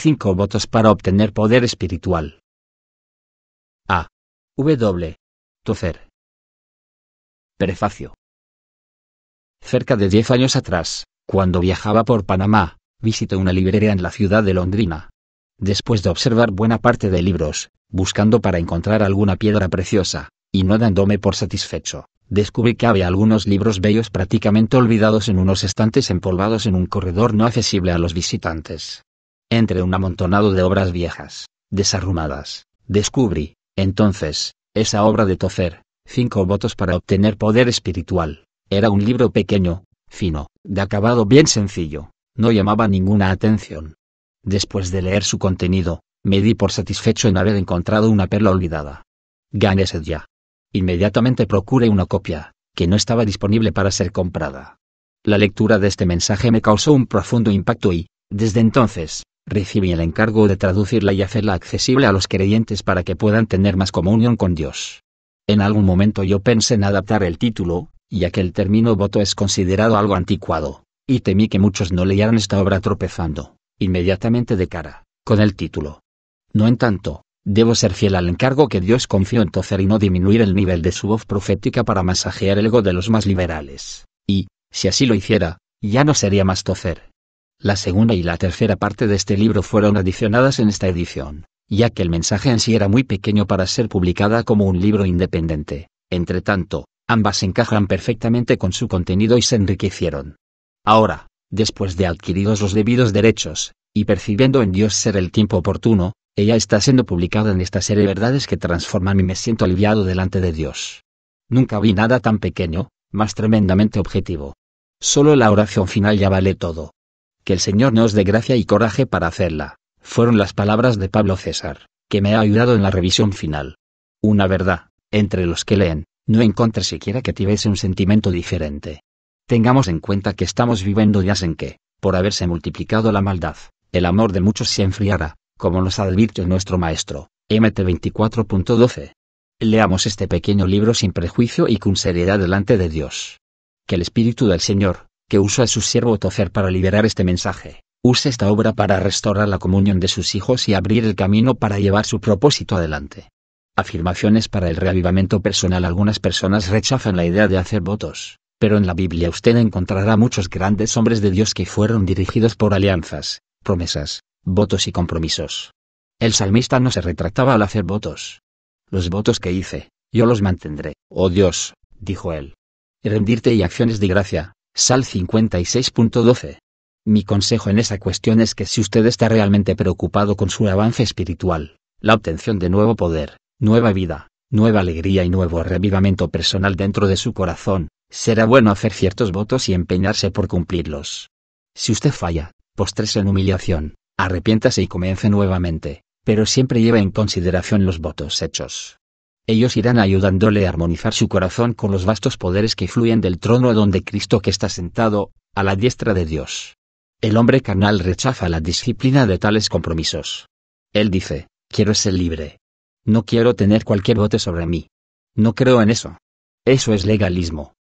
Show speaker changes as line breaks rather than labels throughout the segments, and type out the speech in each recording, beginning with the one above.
5 votos para obtener poder espiritual. A. W. Tozer. Prefacio. Cerca de diez años atrás, cuando viajaba por Panamá, visité una librería en la ciudad de Londrina. Después de observar buena parte de libros, buscando para encontrar alguna piedra preciosa, y no dándome por satisfecho, descubrí que había algunos libros bellos prácticamente olvidados en unos estantes empolvados en un corredor no accesible a los visitantes entre un amontonado de obras viejas, desarrumadas, descubrí, entonces, esa obra de tocer, Cinco votos para obtener poder espiritual. Era un libro pequeño, fino, de acabado bien sencillo, no llamaba ninguna atención. Después de leer su contenido, me di por satisfecho en haber encontrado una perla olvidada. Gánese ya. Inmediatamente procure una copia, que no estaba disponible para ser comprada. La lectura de este mensaje me causó un profundo impacto y, desde entonces, recibí el encargo de traducirla y hacerla accesible a los creyentes para que puedan tener más comunión con Dios. En algún momento yo pensé en adaptar el título, ya que el término voto es considerado algo anticuado, y temí que muchos no leyeran esta obra tropezando, inmediatamente de cara, con el título. No en tanto, debo ser fiel al encargo que Dios confió en tocer y no disminuir el nivel de su voz profética para masajear el ego de los más liberales, y, si así lo hiciera, ya no sería más tocer. La segunda y la tercera parte de este libro fueron adicionadas en esta edición, ya que el mensaje en sí era muy pequeño para ser publicada como un libro independiente. Entretanto, ambas encajan perfectamente con su contenido y se enriquecieron. Ahora, después de adquiridos los debidos derechos, y percibiendo en Dios ser el tiempo oportuno, ella está siendo publicada en esta serie Verdades que transforman y me siento aliviado delante de Dios. Nunca vi nada tan pequeño, más tremendamente objetivo. Solo la oración final ya vale todo el Señor nos dé gracia y coraje para hacerla, fueron las palabras de Pablo César, que me ha ayudado en la revisión final. Una verdad, entre los que leen, no encontré siquiera que tuviese un sentimiento diferente. Tengamos en cuenta que estamos viviendo días en que, por haberse multiplicado la maldad, el amor de muchos se enfriará, como nos advirtió nuestro maestro, MT 24.12. Leamos este pequeño libro sin prejuicio y con seriedad delante de Dios. Que el Espíritu del Señor, que usa a su siervo Tofer para liberar este mensaje, use esta obra para restaurar la comunión de sus hijos y abrir el camino para llevar su propósito adelante. Afirmaciones para el reavivamiento personal Algunas personas rechazan la idea de hacer votos, pero en la Biblia usted encontrará muchos grandes hombres de Dios que fueron dirigidos por alianzas, promesas, votos y compromisos. El salmista no se retractaba al hacer votos. Los votos que hice, yo los mantendré, oh Dios, dijo él. Rendirte y acciones de gracia, Sal 56.12. Mi consejo en esa cuestión es que si usted está realmente preocupado con su avance espiritual, la obtención de nuevo poder, nueva vida, nueva alegría y nuevo revivamiento personal dentro de su corazón, será bueno hacer ciertos votos y empeñarse por cumplirlos. Si usted falla, postrese en humillación, arrepiéntase y comience nuevamente, pero siempre lleve en consideración los votos hechos ellos irán ayudándole a armonizar su corazón con los vastos poderes que fluyen del trono donde Cristo que está sentado, a la diestra de Dios. El hombre carnal rechaza la disciplina de tales compromisos. Él dice, quiero ser libre. No quiero tener cualquier bote sobre mí. No creo en eso. Eso es legalismo.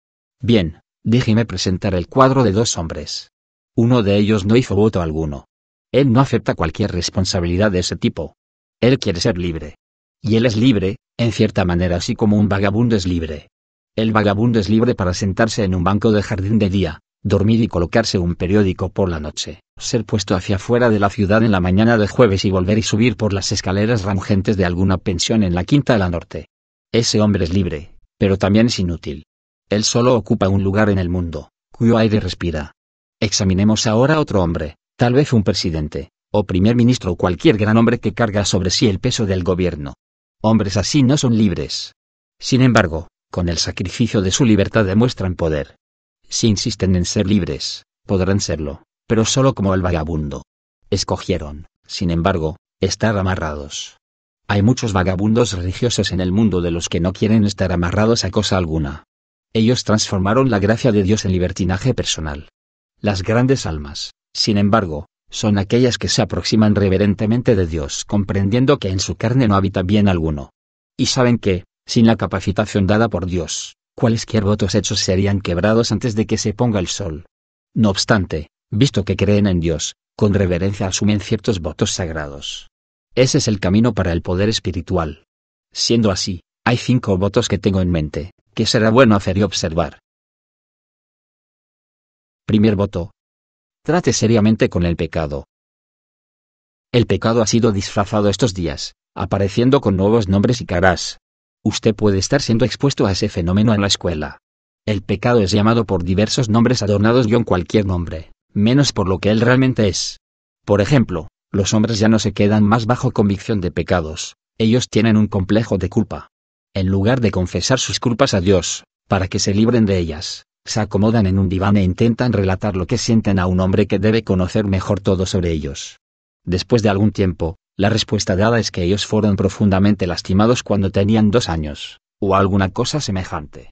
Bien, déjeme presentar el cuadro de dos hombres. Uno de ellos no hizo voto alguno. Él no acepta cualquier responsabilidad de ese tipo. Él quiere ser libre. Y él es libre, en cierta manera así como un vagabundo es libre. El vagabundo es libre para sentarse en un banco de jardín de día, dormir y colocarse un periódico por la noche, ser puesto hacia afuera de la ciudad en la mañana de jueves y volver y subir por las escaleras rangentes de alguna pensión en la quinta de la norte. Ese hombre es libre, pero también es inútil. Él solo ocupa un lugar en el mundo, cuyo aire respira. Examinemos ahora otro hombre, tal vez un presidente, o primer ministro o cualquier gran hombre que carga sobre sí el peso del gobierno, Hombres así no son libres. Sin embargo, con el sacrificio de su libertad demuestran poder. Si insisten en ser libres, podrán serlo, pero solo como el vagabundo. Escogieron, sin embargo, estar amarrados. Hay muchos vagabundos religiosos en el mundo de los que no quieren estar amarrados a cosa alguna. Ellos transformaron la gracia de Dios en libertinaje personal. Las grandes almas, sin embargo, son aquellas que se aproximan reverentemente de Dios, comprendiendo que en su carne no habita bien alguno. Y saben que, sin la capacitación dada por Dios, cualesquier votos hechos serían quebrados antes de que se ponga el sol. No obstante, visto que creen en Dios, con reverencia asumen ciertos votos sagrados. Ese es el camino para el poder espiritual. Siendo así, hay cinco votos que tengo en mente, que será bueno hacer y observar. Primer voto, trate seriamente con el pecado. El pecado ha sido disfrazado estos días, apareciendo con nuevos nombres y caras. Usted puede estar siendo expuesto a ese fenómeno en la escuela. El pecado es llamado por diversos nombres adornados y en cualquier nombre, menos por lo que él realmente es. Por ejemplo, los hombres ya no se quedan más bajo convicción de pecados, ellos tienen un complejo de culpa. En lugar de confesar sus culpas a Dios, para que se libren de ellas, se acomodan en un diván e intentan relatar lo que sienten a un hombre que debe conocer mejor todo sobre ellos. Después de algún tiempo, la respuesta dada es que ellos fueron profundamente lastimados cuando tenían dos años, o alguna cosa semejante.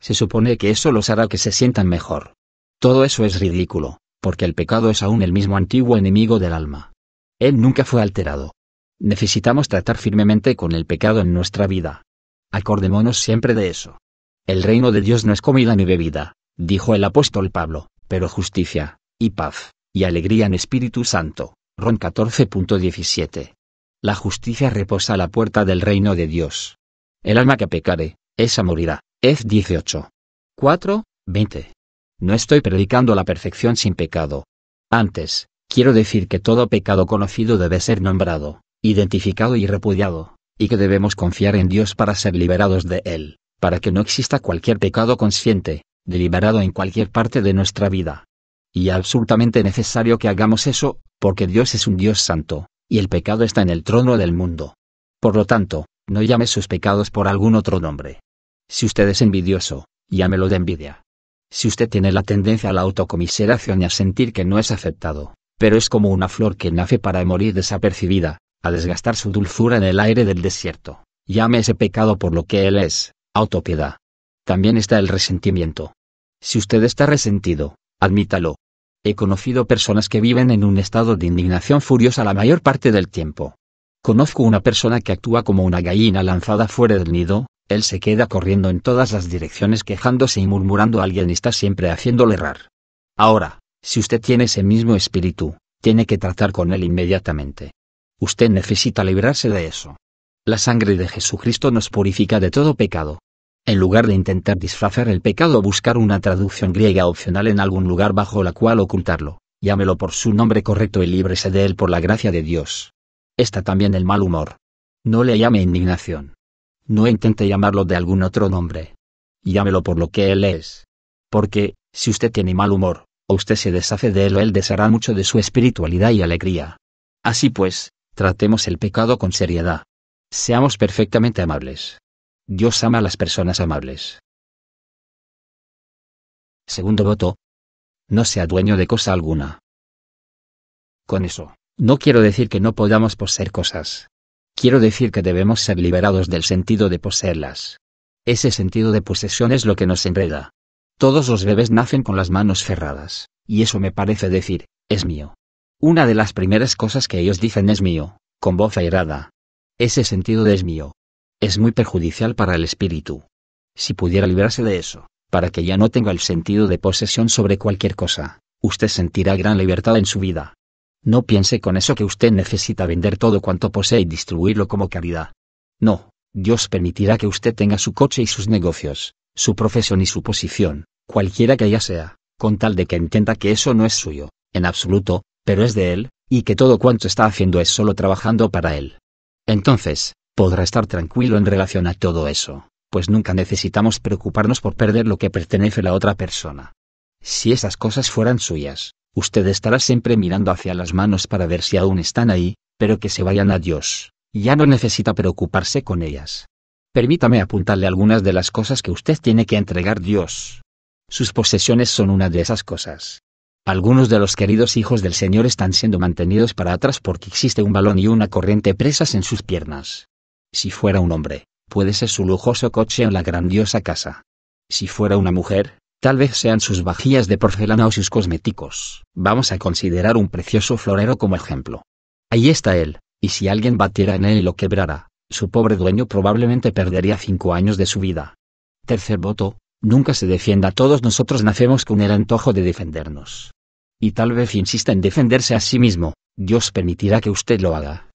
Se supone que eso los hará que se sientan mejor. Todo eso es ridículo, porque el pecado es aún el mismo antiguo enemigo del alma. Él nunca fue alterado. Necesitamos tratar firmemente con el pecado en nuestra vida. Acordémonos siempre de eso. El reino de Dios no es comida ni bebida, dijo el apóstol Pablo, pero justicia, y paz, y alegría en Espíritu Santo. Ron 14.17. La justicia reposa a la puerta del reino de Dios. El alma que pecare, esa morirá. es 18. 4, 20. No estoy predicando la perfección sin pecado. Antes, quiero decir que todo pecado conocido debe ser nombrado, identificado y repudiado, y que debemos confiar en Dios para ser liberados de él para que no exista cualquier pecado consciente, deliberado en cualquier parte de nuestra vida. Y absolutamente necesario que hagamos eso, porque Dios es un Dios santo, y el pecado está en el trono del mundo. Por lo tanto, no llame sus pecados por algún otro nombre. Si usted es envidioso, llámelo de envidia. Si usted tiene la tendencia a la autocomiseración y a sentir que no es aceptado, pero es como una flor que nace para morir desapercibida, a desgastar su dulzura en el aire del desierto, llame ese pecado por lo que él es, autopiedad. También está el resentimiento. Si usted está resentido, admítalo. He conocido personas que viven en un estado de indignación furiosa la mayor parte del tiempo. Conozco una persona que actúa como una gallina lanzada fuera del nido, él se queda corriendo en todas las direcciones quejándose y murmurando a alguien está siempre haciéndole errar. Ahora, si usted tiene ese mismo espíritu, tiene que tratar con él inmediatamente. Usted necesita librarse de eso. La sangre de Jesucristo nos purifica de todo pecado en lugar de intentar disfrazar el pecado o buscar una traducción griega opcional en algún lugar bajo la cual ocultarlo, llámelo por su nombre correcto y líbrese de él por la gracia de Dios. Está también el mal humor. No le llame indignación. No intente llamarlo de algún otro nombre. Llámelo por lo que él es. Porque, si usted tiene mal humor, o usted se deshace de él o él deshará mucho de su espiritualidad y alegría. Así pues, tratemos el pecado con seriedad. Seamos perfectamente amables. Dios ama a las personas amables. Segundo voto. No sea dueño de cosa alguna. Con eso, no quiero decir que no podamos poseer cosas. Quiero decir que debemos ser liberados del sentido de poseerlas. Ese sentido de posesión es lo que nos enreda. Todos los bebés nacen con las manos cerradas, y eso me parece decir, es mío. Una de las primeras cosas que ellos dicen es mío, con voz airada. Ese sentido de es mío, es muy perjudicial para el espíritu. Si pudiera librarse de eso, para que ya no tenga el sentido de posesión sobre cualquier cosa, usted sentirá gran libertad en su vida. No piense con eso que usted necesita vender todo cuanto posee y distribuirlo como caridad. No, Dios permitirá que usted tenga su coche y sus negocios, su profesión y su posición, cualquiera que ella sea, con tal de que entienda que eso no es suyo, en absoluto, pero es de él, y que todo cuanto está haciendo es solo trabajando para él. Entonces, podrá estar tranquilo en relación a todo eso, pues nunca necesitamos preocuparnos por perder lo que pertenece a la otra persona. Si esas cosas fueran suyas, usted estará siempre mirando hacia las manos para ver si aún están ahí, pero que se vayan a Dios, ya no necesita preocuparse con ellas. Permítame apuntarle algunas de las cosas que usted tiene que entregar Dios. Sus posesiones son una de esas cosas. Algunos de los queridos hijos del Señor están siendo mantenidos para atrás porque existe un balón y una corriente presas en sus piernas. Si fuera un hombre, puede ser su lujoso coche o la grandiosa casa. Si fuera una mujer, tal vez sean sus vajillas de porcelana o sus cosméticos. Vamos a considerar un precioso florero como ejemplo. Ahí está él, y si alguien batiera en él y lo quebrara, su pobre dueño probablemente perdería cinco años de su vida. Tercer voto, nunca se defienda. Todos nosotros nacemos con el antojo de defendernos. Y tal vez insista en defenderse a sí mismo, Dios permitirá que usted lo haga.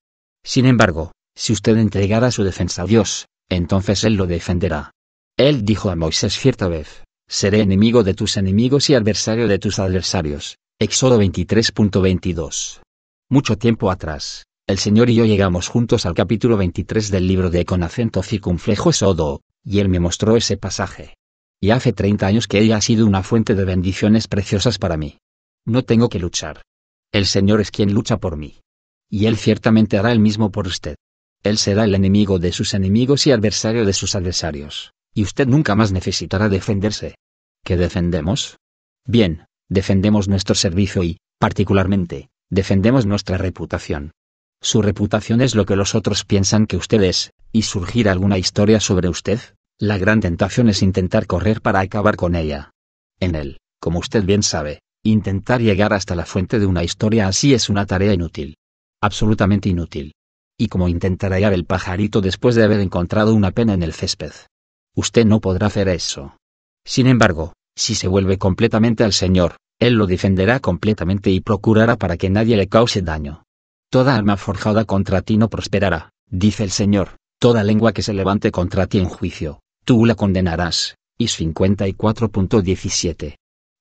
Sin embargo, si usted entregara su defensa a Dios, entonces Él lo defenderá. Él dijo a Moisés cierta vez, seré enemigo de tus enemigos y adversario de tus adversarios. Éxodo 23.22. Mucho tiempo atrás, el Señor y yo llegamos juntos al capítulo 23 del libro de Con acento circunflejo esodo, y Él me mostró ese pasaje. Y hace 30 años que ella ha sido una fuente de bendiciones preciosas para mí. No tengo que luchar. El Señor es quien lucha por mí. Y Él ciertamente hará el mismo por usted. Él será el enemigo de sus enemigos y adversario de sus adversarios, y usted nunca más necesitará defenderse. ¿Qué defendemos? Bien, defendemos nuestro servicio y, particularmente, defendemos nuestra reputación. Su reputación es lo que los otros piensan que usted es, y surgir alguna historia sobre usted, la gran tentación es intentar correr para acabar con ella. En él, como usted bien sabe, intentar llegar hasta la fuente de una historia así es una tarea inútil. Absolutamente inútil y como intentará hallar el pajarito después de haber encontrado una pena en el césped. Usted no podrá hacer eso. Sin embargo, si se vuelve completamente al Señor, Él lo defenderá completamente y procurará para que nadie le cause daño. Toda alma forjada contra ti no prosperará, dice el Señor, toda lengua que se levante contra ti en juicio, tú la condenarás. Is 54.17.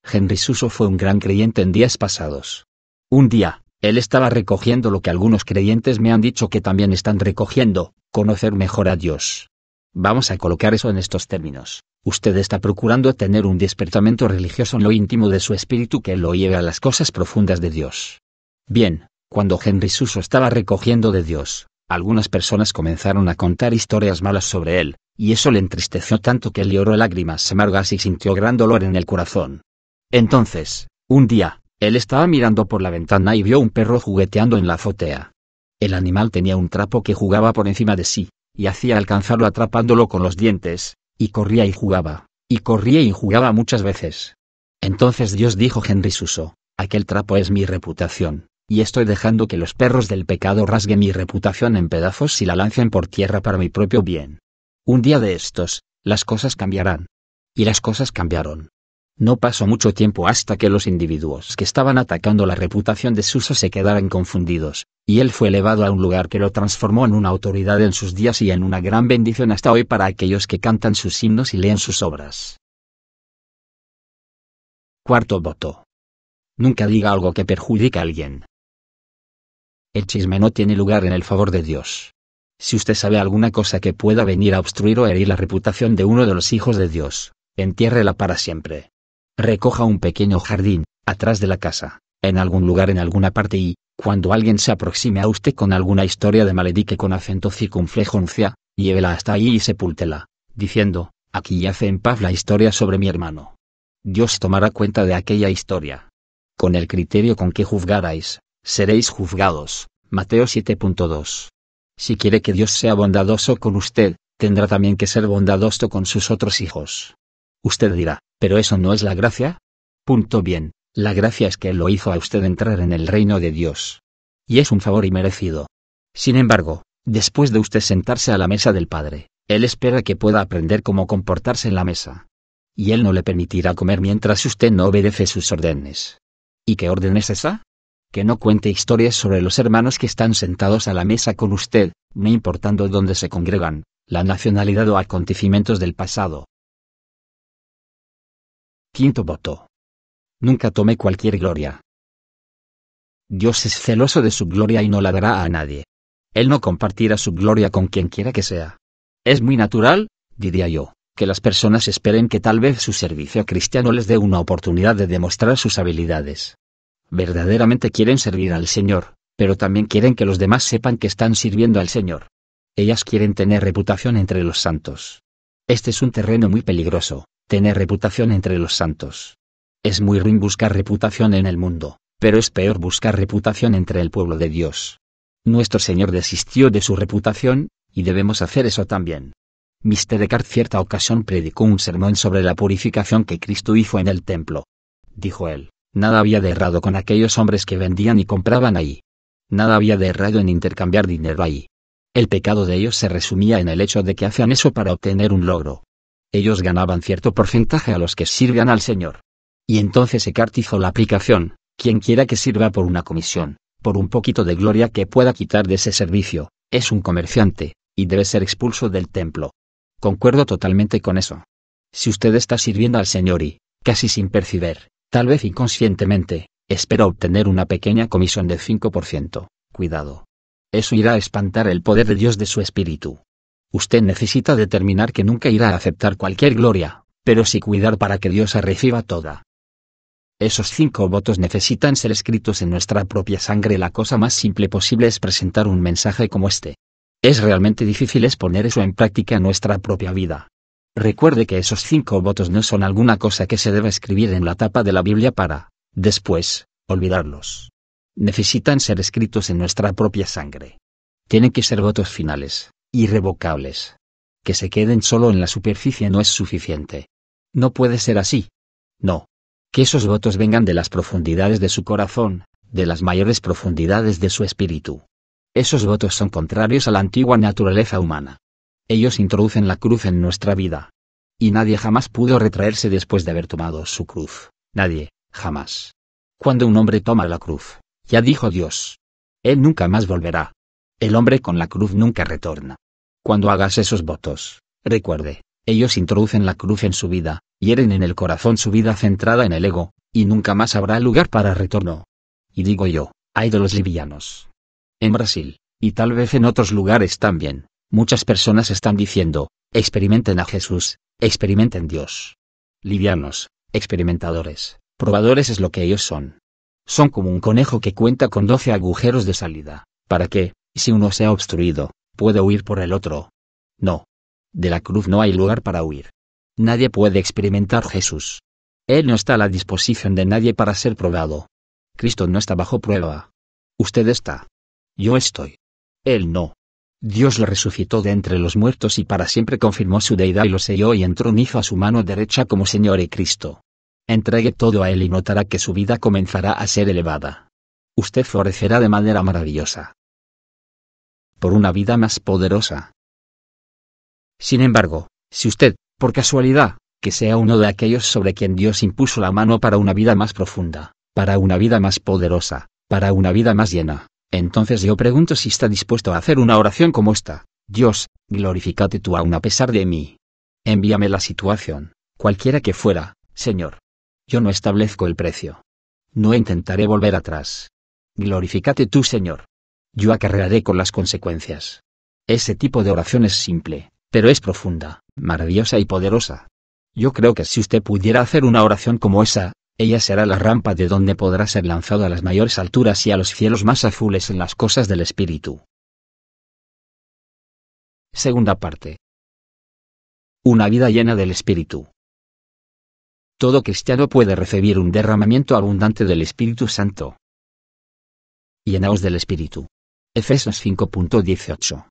Henry Suso fue un gran creyente en días pasados. Un día, él estaba recogiendo lo que algunos creyentes me han dicho que también están recogiendo, conocer mejor a Dios. Vamos a colocar eso en estos términos. Usted está procurando tener un despertamiento religioso en lo íntimo de su espíritu que lo lleve a las cosas profundas de Dios. Bien, cuando Henry Suso estaba recogiendo de Dios, algunas personas comenzaron a contar historias malas sobre él, y eso le entristeció tanto que él lloró lágrimas amargas y sintió gran dolor en el corazón. Entonces, un día, él estaba mirando por la ventana y vio un perro jugueteando en la azotea. El animal tenía un trapo que jugaba por encima de sí, y hacía alcanzarlo atrapándolo con los dientes, y corría y jugaba, y corría y jugaba muchas veces. Entonces Dios dijo Henry Suso, aquel trapo es mi reputación, y estoy dejando que los perros del pecado rasguen mi reputación en pedazos y la lancen por tierra para mi propio bien. Un día de estos, las cosas cambiarán. Y las cosas cambiaron. No pasó mucho tiempo hasta que los individuos que estaban atacando la reputación de Suso se quedaran confundidos, y él fue elevado a un lugar que lo transformó en una autoridad en sus días y en una gran bendición hasta hoy para aquellos que cantan sus himnos y leen sus obras. Cuarto voto. Nunca diga algo que perjudique a alguien. El chisme no tiene lugar en el favor de Dios. Si usted sabe alguna cosa que pueda venir a obstruir o herir la reputación de uno de los hijos de Dios, entiérrela para siempre recoja un pequeño jardín, atrás de la casa, en algún lugar en alguna parte y, cuando alguien se aproxime a usted con alguna historia de maledique con acento circunflejoncia, llévela hasta allí y sepúltela, diciendo, aquí yace en paz la historia sobre mi hermano. Dios tomará cuenta de aquella historia. Con el criterio con que juzgarais, seréis juzgados. Mateo 7.2. Si quiere que Dios sea bondadoso con usted, tendrá también que ser bondadoso con sus otros hijos. Usted dirá, pero eso no es la gracia. Punto bien, la gracia es que él lo hizo a usted entrar en el reino de Dios. Y es un favor y merecido. Sin embargo, después de usted sentarse a la mesa del Padre, Él espera que pueda aprender cómo comportarse en la mesa. Y Él no le permitirá comer mientras usted no obedece sus órdenes. ¿Y qué orden es esa? Que no cuente historias sobre los hermanos que están sentados a la mesa con usted, no importando dónde se congregan, la nacionalidad o acontecimientos del pasado. Quinto voto. Nunca tome cualquier gloria. Dios es celoso de su gloria y no la dará a nadie. Él no compartirá su gloria con quien quiera que sea. Es muy natural, diría yo, que las personas esperen que tal vez su servicio cristiano les dé una oportunidad de demostrar sus habilidades. Verdaderamente quieren servir al Señor, pero también quieren que los demás sepan que están sirviendo al Señor. Ellas quieren tener reputación entre los santos. Este es un terreno muy peligroso, tener reputación entre los santos. Es muy ruin buscar reputación en el mundo, pero es peor buscar reputación entre el pueblo de Dios. Nuestro Señor desistió de su reputación, y debemos hacer eso también. Mr. Eckhart cierta ocasión predicó un sermón sobre la purificación que Cristo hizo en el templo. Dijo él, nada había de errado con aquellos hombres que vendían y compraban ahí. Nada había de errado en intercambiar dinero ahí. El pecado de ellos se resumía en el hecho de que hacían eso para obtener un logro ellos ganaban cierto porcentaje a los que sirvan al Señor. Y entonces hizo la aplicación, quien quiera que sirva por una comisión, por un poquito de gloria que pueda quitar de ese servicio, es un comerciante, y debe ser expulso del templo. Concuerdo totalmente con eso. Si usted está sirviendo al Señor y, casi sin percibir, tal vez inconscientemente, espera obtener una pequeña comisión del 5%, cuidado. Eso irá a espantar el poder de Dios de su espíritu. Usted necesita determinar que nunca irá a aceptar cualquier gloria, pero sí cuidar para que Dios la reciba toda. Esos cinco votos necesitan ser escritos en nuestra propia sangre. La cosa más simple posible es presentar un mensaje como este. Es realmente difícil es poner eso en práctica en nuestra propia vida. Recuerde que esos cinco votos no son alguna cosa que se deba escribir en la tapa de la Biblia para, después, olvidarlos. Necesitan ser escritos en nuestra propia sangre. Tienen que ser votos finales, irrevocables. Que se queden solo en la superficie no es suficiente. No puede ser así. No. Que esos votos vengan de las profundidades de su corazón, de las mayores profundidades de su espíritu. Esos votos son contrarios a la antigua naturaleza humana. Ellos introducen la cruz en nuestra vida. Y nadie jamás pudo retraerse después de haber tomado su cruz. Nadie, jamás. Cuando un hombre toma la cruz, ya dijo Dios. Él nunca más volverá. El hombre con la cruz nunca retorna. Cuando hagas esos votos, recuerde, ellos introducen la cruz en su vida, hieren en el corazón su vida centrada en el ego, y nunca más habrá lugar para retorno. Y digo yo, hay de los livianos. En Brasil, y tal vez en otros lugares también, muchas personas están diciendo, experimenten a Jesús, experimenten Dios. Livianos, experimentadores, probadores es lo que ellos son. Son como un conejo que cuenta con doce agujeros de salida, para que, si uno se ha obstruido, puede huir por el otro. No. De la cruz no hay lugar para huir. Nadie puede experimentar Jesús. Él no está a la disposición de nadie para ser probado. Cristo no está bajo prueba. Usted está. Yo estoy. Él no. Dios lo resucitó de entre los muertos y para siempre confirmó su deidad y lo selló y entronizó a su mano derecha como Señor y Cristo. Entregue todo a Él y notará que su vida comenzará a ser elevada. Usted florecerá de manera maravillosa por una vida más poderosa. Sin embargo, si usted, por casualidad, que sea uno de aquellos sobre quien Dios impuso la mano para una vida más profunda, para una vida más poderosa, para una vida más llena, entonces yo pregunto si está dispuesto a hacer una oración como esta. Dios, glorificate tú aún a pesar de mí. Envíame la situación, cualquiera que fuera, Señor. Yo no establezco el precio. No intentaré volver atrás. glorificate tú, Señor yo acarrearé con las consecuencias. Ese tipo de oración es simple, pero es profunda, maravillosa y poderosa. Yo creo que si usted pudiera hacer una oración como esa, ella será la rampa de donde podrá ser lanzado a las mayores alturas y a los cielos más azules en las cosas del Espíritu. Segunda parte. Una vida llena del Espíritu. Todo cristiano puede recibir un derramamiento abundante del Espíritu Santo. Llenaos del Espíritu. Efesios 5.18.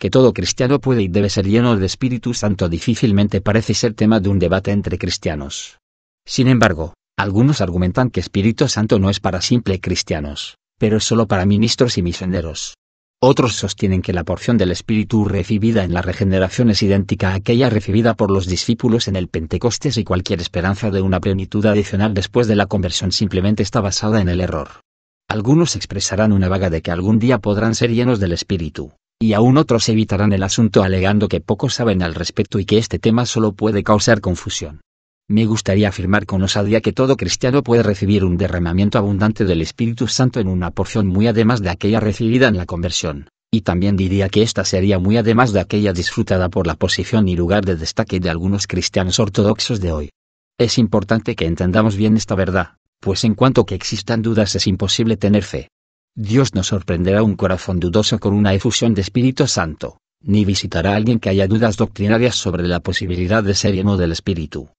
Que todo cristiano puede y debe ser lleno de Espíritu Santo difícilmente parece ser tema de un debate entre cristianos. Sin embargo, algunos argumentan que Espíritu Santo no es para simple cristianos, pero es solo para ministros y misioneros. Otros sostienen que la porción del Espíritu recibida en la regeneración es idéntica a aquella recibida por los discípulos en el Pentecostés y cualquier esperanza de una plenitud adicional después de la conversión simplemente está basada en el error. Algunos expresarán una vaga de que algún día podrán ser llenos del Espíritu, y aún otros evitarán el asunto alegando que pocos saben al respecto y que este tema solo puede causar confusión. Me gustaría afirmar con osadía que todo cristiano puede recibir un derramamiento abundante del Espíritu Santo en una porción muy además de aquella recibida en la conversión, y también diría que esta sería muy además de aquella disfrutada por la posición y lugar de destaque de algunos cristianos ortodoxos de hoy. Es importante que entendamos bien esta verdad, pues en cuanto que existan dudas es imposible tener fe. Dios no sorprenderá un corazón dudoso con una efusión de Espíritu Santo, ni visitará a alguien que haya dudas doctrinarias sobre la posibilidad de ser lleno del Espíritu.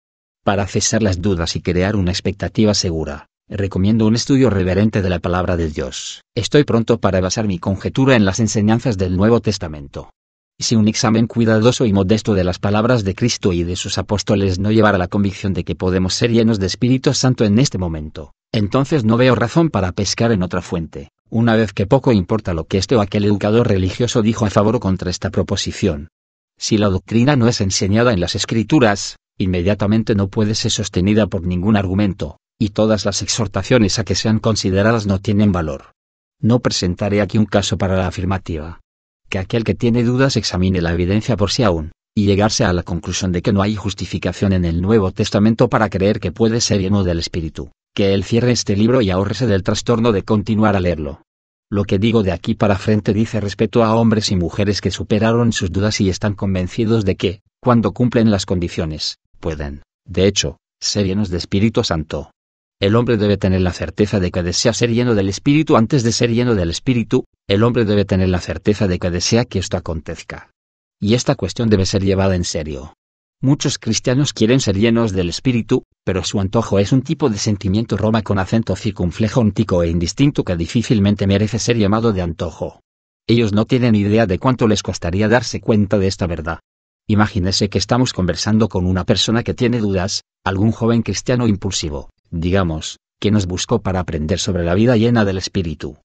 Para cesar las dudas y crear una expectativa segura, recomiendo un estudio reverente de la palabra de Dios. Estoy pronto para basar mi conjetura en las enseñanzas del Nuevo Testamento si un examen cuidadoso y modesto de las palabras de Cristo y de sus apóstoles no llevará la convicción de que podemos ser llenos de Espíritu Santo en este momento, entonces no veo razón para pescar en otra fuente, una vez que poco importa lo que este o aquel educador religioso dijo a favor o contra esta proposición. Si la doctrina no es enseñada en las Escrituras, inmediatamente no puede ser sostenida por ningún argumento, y todas las exhortaciones a que sean consideradas no tienen valor. No presentaré aquí un caso para la afirmativa aquel que tiene dudas examine la evidencia por sí aún, y llegarse a la conclusión de que no hay justificación en el Nuevo Testamento para creer que puede ser lleno del Espíritu, que él cierre este libro y ahorrese del trastorno de continuar a leerlo. Lo que digo de aquí para frente dice respecto a hombres y mujeres que superaron sus dudas y están convencidos de que, cuando cumplen las condiciones, pueden, de hecho, ser llenos de Espíritu Santo. El hombre debe tener la certeza de que desea ser lleno del Espíritu antes de ser lleno del Espíritu, el hombre debe tener la certeza de que desea que esto acontezca. Y esta cuestión debe ser llevada en serio. Muchos cristianos quieren ser llenos del Espíritu, pero su antojo es un tipo de sentimiento roma con acento circunflejo útico e indistinto que difícilmente merece ser llamado de antojo. Ellos no tienen idea de cuánto les costaría darse cuenta de esta verdad. Imagínese que estamos conversando con una persona que tiene dudas, algún joven cristiano impulsivo digamos, que nos buscó para aprender sobre la vida llena del espíritu.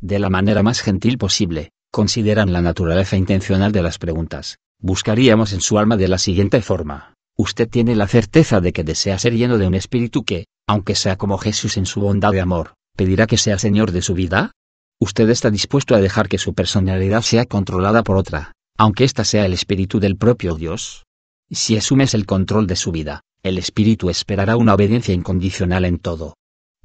De la manera más gentil posible, consideran la naturaleza intencional de las preguntas, buscaríamos en su alma de la siguiente forma. Usted tiene la certeza de que desea ser lleno de un espíritu que, aunque sea como Jesús en su bondad de amor, pedirá que sea Señor de su vida? ¿Usted está dispuesto a dejar que su personalidad sea controlada por otra, aunque ésta sea el espíritu del propio Dios? Si asumes el control de su vida, el espíritu esperará una obediencia incondicional en todo.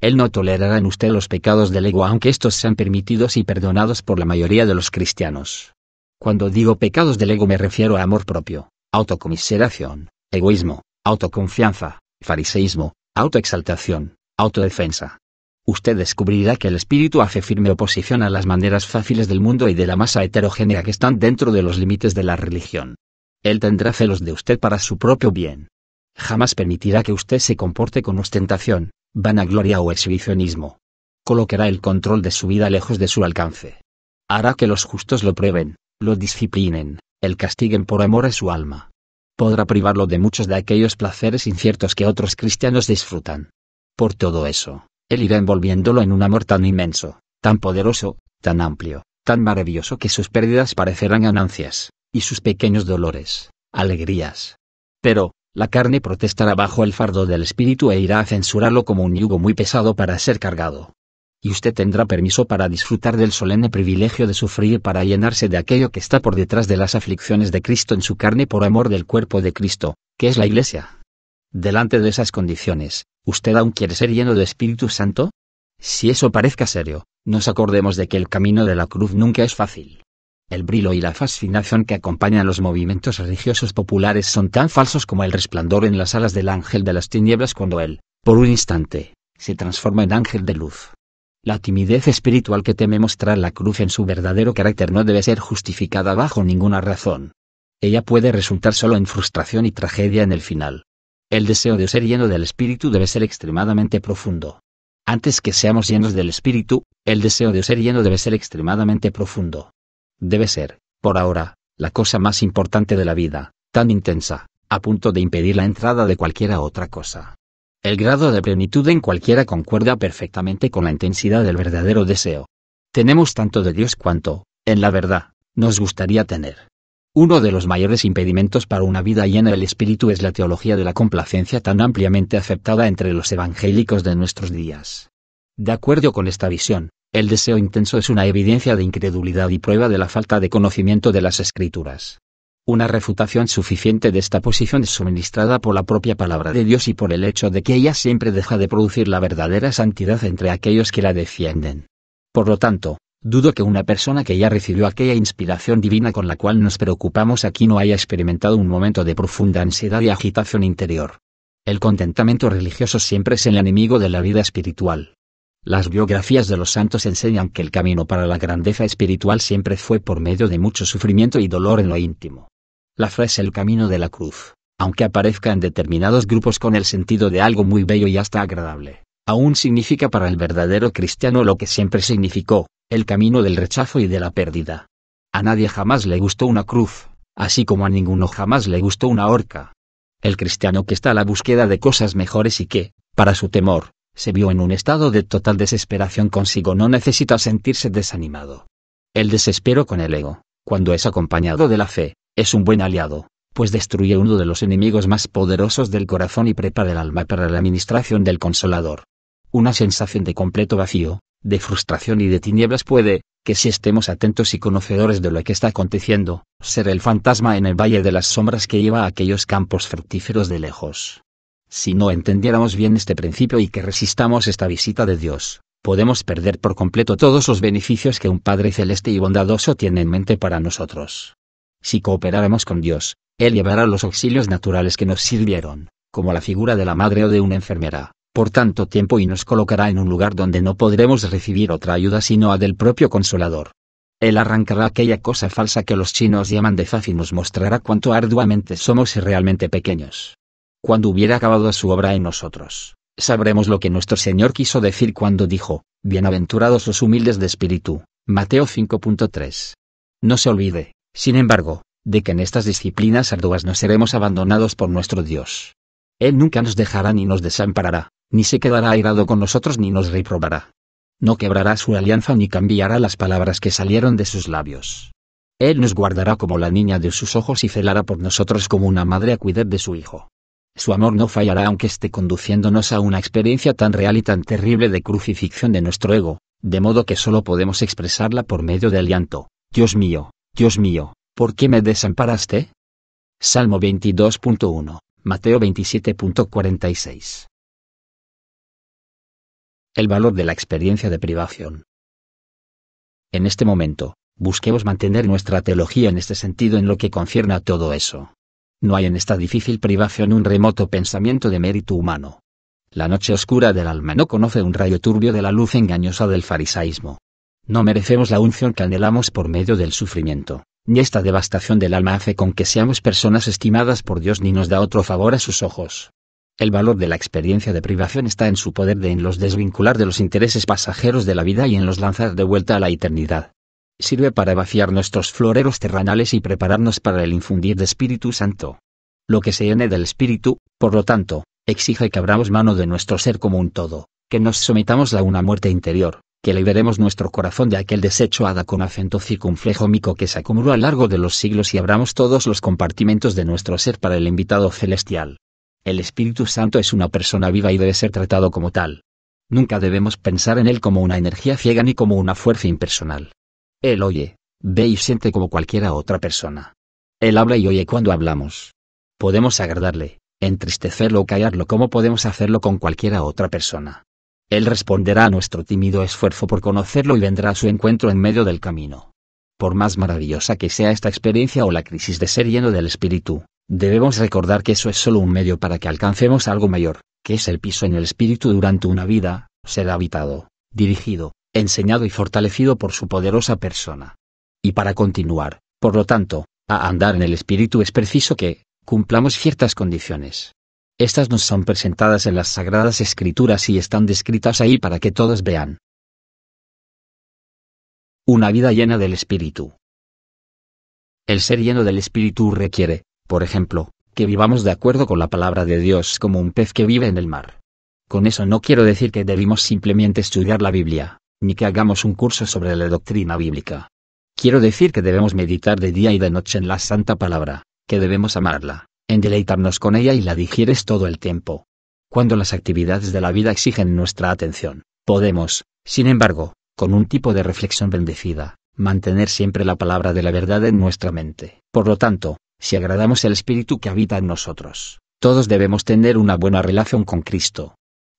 Él no tolerará en usted los pecados del ego aunque estos sean permitidos y perdonados por la mayoría de los cristianos. Cuando digo pecados del ego me refiero a amor propio, autocomiseración, egoísmo, autoconfianza, fariseísmo, autoexaltación, autodefensa. Usted descubrirá que el espíritu hace firme oposición a las maneras fáciles del mundo y de la masa heterogénea que están dentro de los límites de la religión. Él tendrá celos de usted para su propio bien jamás permitirá que usted se comporte con ostentación, vanagloria o exhibicionismo. Colocará el control de su vida lejos de su alcance. Hará que los justos lo prueben, lo disciplinen, el castiguen por amor a su alma. Podrá privarlo de muchos de aquellos placeres inciertos que otros cristianos disfrutan. Por todo eso, él irá envolviéndolo en un amor tan inmenso, tan poderoso, tan amplio, tan maravilloso que sus pérdidas parecerán ganancias, y sus pequeños dolores, alegrías. Pero, la carne protestará bajo el fardo del espíritu e irá a censurarlo como un yugo muy pesado para ser cargado. Y usted tendrá permiso para disfrutar del solemne privilegio de sufrir para llenarse de aquello que está por detrás de las aflicciones de Cristo en su carne por amor del cuerpo de Cristo, que es la Iglesia. Delante de esas condiciones, ¿usted aún quiere ser lleno de Espíritu Santo? Si eso parezca serio, nos acordemos de que el camino de la cruz nunca es fácil. El brillo y la fascinación que acompañan los movimientos religiosos populares son tan falsos como el resplandor en las alas del ángel de las tinieblas cuando él, por un instante, se transforma en ángel de luz. La timidez espiritual que teme mostrar la cruz en su verdadero carácter no debe ser justificada bajo ninguna razón. Ella puede resultar solo en frustración y tragedia en el final. El deseo de ser lleno del Espíritu debe ser extremadamente profundo. Antes que seamos llenos del Espíritu, el deseo de ser lleno debe ser extremadamente profundo debe ser, por ahora, la cosa más importante de la vida, tan intensa, a punto de impedir la entrada de cualquiera otra cosa. El grado de plenitud en cualquiera concuerda perfectamente con la intensidad del verdadero deseo. Tenemos tanto de Dios cuanto, en la verdad, nos gustaría tener. Uno de los mayores impedimentos para una vida llena del espíritu es la teología de la complacencia tan ampliamente aceptada entre los evangélicos de nuestros días. De acuerdo con esta visión, el deseo intenso es una evidencia de incredulidad y prueba de la falta de conocimiento de las escrituras. Una refutación suficiente de esta posición es suministrada por la propia palabra de Dios y por el hecho de que ella siempre deja de producir la verdadera santidad entre aquellos que la defienden. Por lo tanto, dudo que una persona que ya recibió aquella inspiración divina con la cual nos preocupamos aquí no haya experimentado un momento de profunda ansiedad y agitación interior. El contentamiento religioso siempre es el enemigo de la vida espiritual. Las biografías de los santos enseñan que el camino para la grandeza espiritual siempre fue por medio de mucho sufrimiento y dolor en lo íntimo. La frase el camino de la cruz, aunque aparezca en determinados grupos con el sentido de algo muy bello y hasta agradable, aún significa para el verdadero cristiano lo que siempre significó, el camino del rechazo y de la pérdida. A nadie jamás le gustó una cruz, así como a ninguno jamás le gustó una horca. El cristiano que está a la búsqueda de cosas mejores y que, para su temor, se vio en un estado de total desesperación consigo. No necesita sentirse desanimado. El desespero con el ego, cuando es acompañado de la fe, es un buen aliado, pues destruye uno de los enemigos más poderosos del corazón y prepara el alma para la administración del consolador. Una sensación de completo vacío, de frustración y de tinieblas puede, que si estemos atentos y conocedores de lo que está aconteciendo, ser el fantasma en el valle de las sombras que lleva a aquellos campos fructíferos de lejos. Si no entendiéramos bien este principio y que resistamos esta visita de Dios, podemos perder por completo todos los beneficios que un Padre celeste y bondadoso tiene en mente para nosotros. Si cooperáramos con Dios, Él llevará los auxilios naturales que nos sirvieron, como la figura de la madre o de una enfermera, por tanto tiempo y nos colocará en un lugar donde no podremos recibir otra ayuda sino a del propio Consolador. Él arrancará aquella cosa falsa que los chinos llaman de fácil y nos mostrará cuánto arduamente somos y realmente pequeños cuando hubiera acabado su obra en nosotros, sabremos lo que nuestro Señor quiso decir cuando dijo, Bienaventurados los humildes de espíritu. Mateo 5.3. No se olvide, sin embargo, de que en estas disciplinas arduas no seremos abandonados por nuestro Dios. Él nunca nos dejará ni nos desamparará, ni se quedará airado con nosotros ni nos reprobará. No quebrará su alianza ni cambiará las palabras que salieron de sus labios. Él nos guardará como la niña de sus ojos y celará por nosotros como una madre a de su hijo. Su amor no fallará aunque esté conduciéndonos a una experiencia tan real y tan terrible de crucifixión de nuestro ego, de modo que solo podemos expresarla por medio del llanto. Dios mío, Dios mío, ¿por qué me desamparaste? Salmo 22.1, Mateo 27.46. El valor de la experiencia de privación. En este momento, busquemos mantener nuestra teología en este sentido en lo que concierne a todo eso. No hay en esta difícil privación un remoto pensamiento de mérito humano. La noche oscura del alma no conoce un rayo turbio de la luz engañosa del farisaísmo. No merecemos la unción que anhelamos por medio del sufrimiento, ni esta devastación del alma hace con que seamos personas estimadas por Dios ni nos da otro favor a sus ojos. El valor de la experiencia de privación está en su poder de en los desvincular de los intereses pasajeros de la vida y en los lanzar de vuelta a la eternidad sirve para vaciar nuestros floreros terrenales y prepararnos para el infundir de Espíritu Santo. Lo que se llene del Espíritu, por lo tanto, exige que abramos mano de nuestro ser como un todo, que nos sometamos a una muerte interior, que liberemos nuestro corazón de aquel desecho hada con acento circunflejo mico que se acumuló a lo largo de los siglos y abramos todos los compartimentos de nuestro ser para el invitado celestial. El Espíritu Santo es una persona viva y debe ser tratado como tal. Nunca debemos pensar en él como una energía ciega ni como una fuerza impersonal. Él oye, ve y siente como cualquiera otra persona. Él habla y oye cuando hablamos. Podemos agradarle, entristecerlo o callarlo como podemos hacerlo con cualquiera otra persona. Él responderá a nuestro tímido esfuerzo por conocerlo y vendrá a su encuentro en medio del camino. Por más maravillosa que sea esta experiencia o la crisis de ser lleno del espíritu, debemos recordar que eso es solo un medio para que alcancemos algo mayor, que es el piso en el espíritu durante una vida, ser habitado, dirigido, enseñado y fortalecido por su poderosa persona. Y para continuar, por lo tanto, a andar en el Espíritu es preciso que, cumplamos ciertas condiciones. Estas nos son presentadas en las Sagradas Escrituras y están descritas ahí para que todos vean. Una vida llena del Espíritu. El ser lleno del Espíritu requiere, por ejemplo, que vivamos de acuerdo con la palabra de Dios como un pez que vive en el mar. Con eso no quiero decir que debimos simplemente estudiar la Biblia, ni que hagamos un curso sobre la doctrina bíblica. Quiero decir que debemos meditar de día y de noche en la Santa Palabra, que debemos amarla, en deleitarnos con ella y la digieres todo el tiempo. Cuando las actividades de la vida exigen nuestra atención, podemos, sin embargo, con un tipo de reflexión bendecida, mantener siempre la palabra de la verdad en nuestra mente. Por lo tanto, si agradamos el Espíritu que habita en nosotros, todos debemos tener una buena relación con Cristo.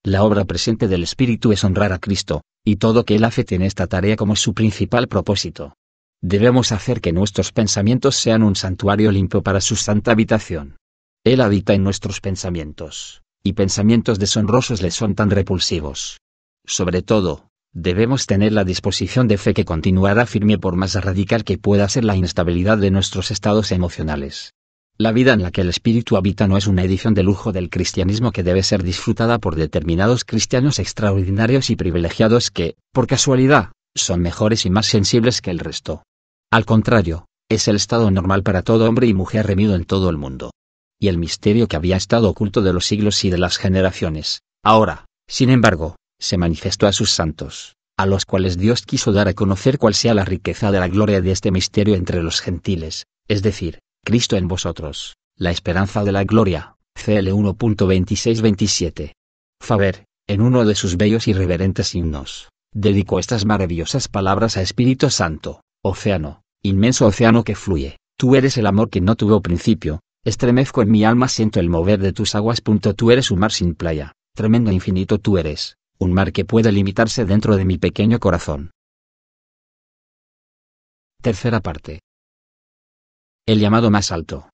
La obra presente del Espíritu es honrar a Cristo, y todo que Él hace tiene esta tarea como su principal propósito. Debemos hacer que nuestros pensamientos sean un santuario limpio para su santa habitación. Él habita en nuestros pensamientos, y pensamientos deshonrosos le son tan repulsivos. Sobre todo, debemos tener la disposición de fe que continuará firme por más radical que pueda ser la inestabilidad de nuestros estados emocionales. La vida en la que el espíritu habita no es una edición de lujo del cristianismo que debe ser disfrutada por determinados cristianos extraordinarios y privilegiados que, por casualidad, son mejores y más sensibles que el resto. Al contrario, es el estado normal para todo hombre y mujer remido en todo el mundo. Y el misterio que había estado oculto de los siglos y de las generaciones, ahora, sin embargo, se manifestó a sus santos, a los cuales Dios quiso dar a conocer cuál sea la riqueza de la gloria de este misterio entre los gentiles, es decir, Cristo en vosotros, la esperanza de la gloria. CL 1.26-27. Faber, en uno de sus bellos y reverentes himnos, dedicó estas maravillosas palabras a Espíritu Santo, océano, inmenso océano que fluye, tú eres el amor que no tuvo principio, estremezco en mi alma siento el mover de tus aguas. Tú eres un mar sin playa, tremendo e infinito tú eres, un mar que puede limitarse dentro de mi pequeño corazón. Tercera parte el llamado más alto.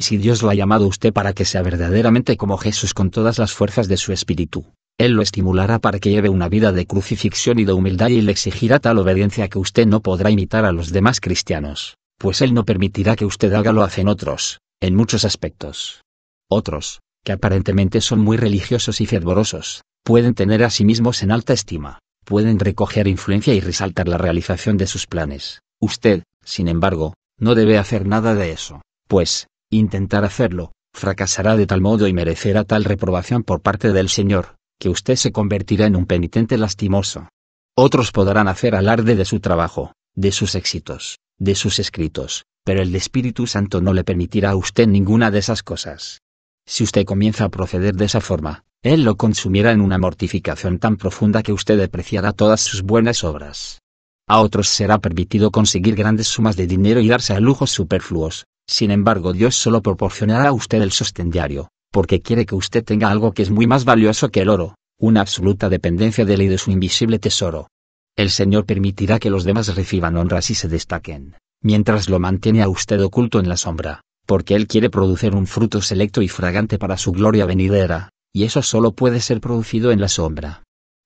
si Dios lo ha llamado a usted para que sea verdaderamente como Jesús con todas las fuerzas de su espíritu, Él lo estimulará para que lleve una vida de crucifixión y de humildad y le exigirá tal obediencia que usted no podrá imitar a los demás cristianos, pues Él no permitirá que usted haga lo hacen otros, en muchos aspectos. Otros, que aparentemente son muy religiosos y fervorosos, pueden tener a sí mismos en alta estima, pueden recoger influencia y resaltar la realización de sus planes. Usted, sin embargo, no debe hacer nada de eso, pues, intentar hacerlo, fracasará de tal modo y merecerá tal reprobación por parte del Señor, que usted se convertirá en un penitente lastimoso. Otros podrán hacer alarde de su trabajo, de sus éxitos, de sus escritos, pero el Espíritu Santo no le permitirá a usted ninguna de esas cosas. Si usted comienza a proceder de esa forma, Él lo consumirá en una mortificación tan profunda que usted depreciará todas sus buenas obras. A otros será permitido conseguir grandes sumas de dinero y darse a lujos superfluos. Sin embargo, Dios solo proporcionará a usted el sostendiario, porque quiere que usted tenga algo que es muy más valioso que el oro, una absoluta dependencia de él y de su invisible tesoro. El Señor permitirá que los demás reciban honras y se destaquen, mientras lo mantiene a usted oculto en la sombra, porque Él quiere producir un fruto selecto y fragante para su gloria venidera, y eso solo puede ser producido en la sombra.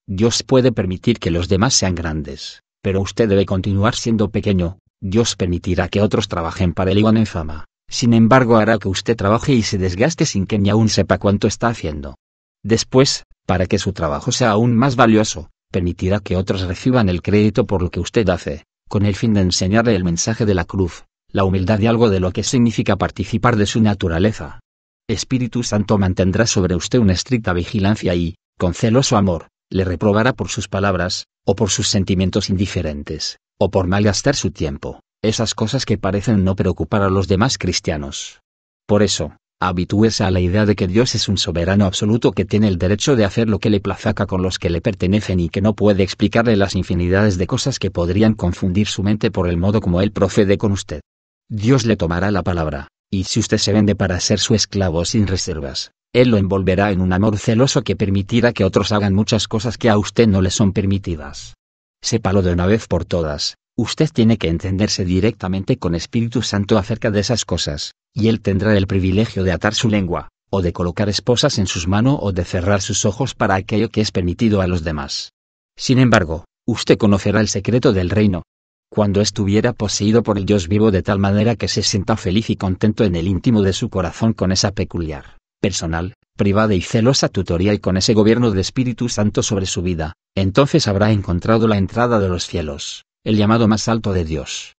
Dios puede permitir que los demás sean grandes, pero usted debe continuar siendo pequeño, Dios permitirá que otros trabajen para el y en fama, sin embargo hará que usted trabaje y se desgaste sin que ni aún sepa cuánto está haciendo. Después, para que su trabajo sea aún más valioso, permitirá que otros reciban el crédito por lo que usted hace, con el fin de enseñarle el mensaje de la cruz, la humildad y algo de lo que significa participar de su naturaleza. Espíritu Santo mantendrá sobre usted una estricta vigilancia y, con celoso amor, le reprobará por sus palabras, o por sus sentimientos indiferentes, o por malgastar su tiempo, esas cosas que parecen no preocupar a los demás cristianos. Por eso, habitúese a la idea de que Dios es un soberano absoluto que tiene el derecho de hacer lo que le plazaca con los que le pertenecen y que no puede explicarle las infinidades de cosas que podrían confundir su mente por el modo como él procede con usted. Dios le tomará la palabra, y si usted se vende para ser su esclavo sin reservas, él lo envolverá en un amor celoso que permitirá que otros hagan muchas cosas que a usted no le son permitidas. Sépalo de una vez por todas, usted tiene que entenderse directamente con Espíritu Santo acerca de esas cosas, y él tendrá el privilegio de atar su lengua, o de colocar esposas en sus manos o de cerrar sus ojos para aquello que es permitido a los demás. Sin embargo, usted conocerá el secreto del reino, cuando estuviera poseído por el Dios vivo de tal manera que se sienta feliz y contento en el íntimo de su corazón con esa peculiar, personal, privada y celosa tutoría y con ese gobierno de Espíritu Santo sobre su vida, entonces habrá encontrado la entrada de los cielos, el llamado más alto de Dios,